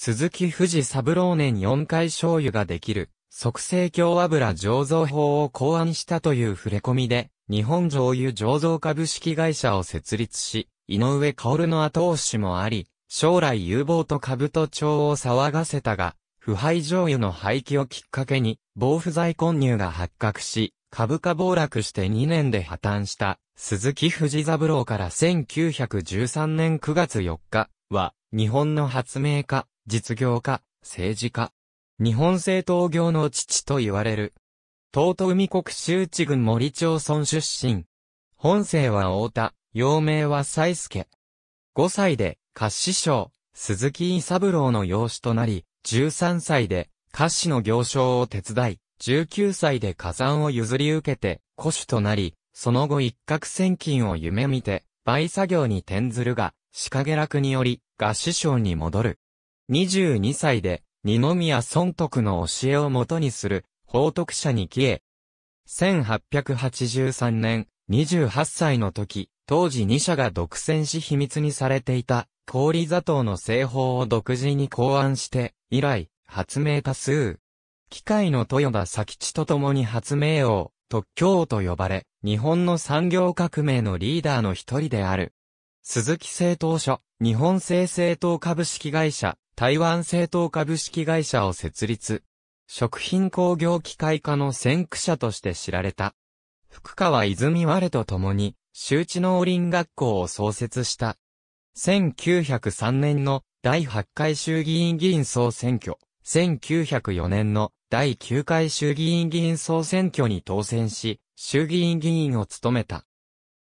鈴木富士三郎年4回醤油ができる、促成強油醸造法を考案したという触れ込みで、日本醤油醸造株式会社を設立し、井上薫の後押しもあり、将来有望と株と調を騒がせたが、腐敗醤油の廃棄をきっかけに、防腐剤混入が発覚し、株価暴落して2年で破綻した、鈴木富士三郎から1913年9月4日は、日本の発明家、実業家、政治家。日本政党業の父と言われる。東都海国周知郡森町村出身。本姓は太田、幼名は西助。5歳で、菓子賞、鈴木伊三郎の養子となり、13歳で、菓子の行商を手伝い、19歳で火山を譲り受けて、古種となり、その後一攫千金を夢見て、倍作業に転ずるが、仕掛け楽により、菓子賞に戻る。22歳で、二宮尊徳の教えをもとにする、法徳者に帰え。1883年、28歳の時、当時二社が独占し秘密にされていた、氷砂糖の製法を独自に考案して、以来、発明多数。機械の豊田佐吉と共に発明王、特許王と呼ばれ、日本の産業革命のリーダーの一人である。鈴木製糖所、日本製製糖株式会社、台湾政党株式会社を設立。食品工業機械化の先駆者として知られた。福川泉我と共に、周知農林学校を創設した。1903年の第8回衆議院議員総選挙、1904年の第9回衆議院議員総選挙に当選し、衆議院議員を務めた。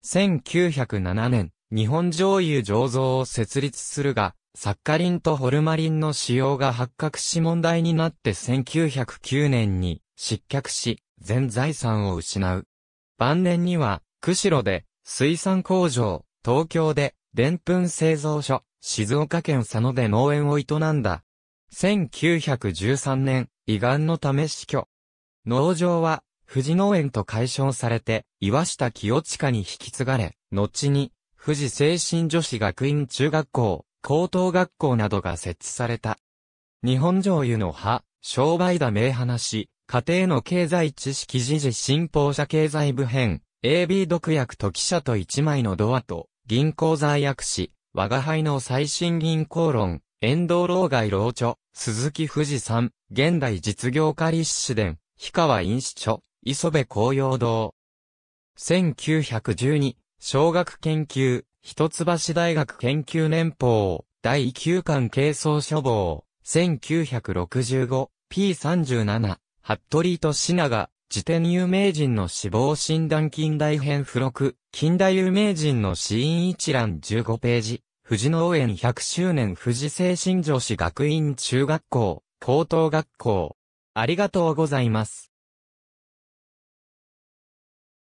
1907年、日本上油醸造を設立するが、サッカリンとホルマリンの使用が発覚し問題になって1909年に失脚し、全財産を失う。晩年には、釧路で水産工場、東京ででんぷん製造所、静岡県佐野で農園を営んだ。1913年、胃がんのため死去。農場は、富士農園と解消されて、岩下清近に引き継がれ、後に、富士精神女子学院中学校、高等学校などが設置された。日本上油の派、商売だ名話、家庭の経済知識時事新報社経済部編、AB 毒薬と記者と一枚のドアと、銀行罪悪史、我が輩の最新銀行論、遠藤老外老著、鈴木富士山、現代実業家立志伝、氷川院士著、磯部紅葉堂。1912、小学研究、一橋大学研究年報、第9巻軽装処方、1965P37、服部と品が、辞典有名人の死亡診断近代編付録、近代有名人の死因一覧15ページ、富士農園100周年富士精神女子学院中学校、高等学校。ありがとうございます。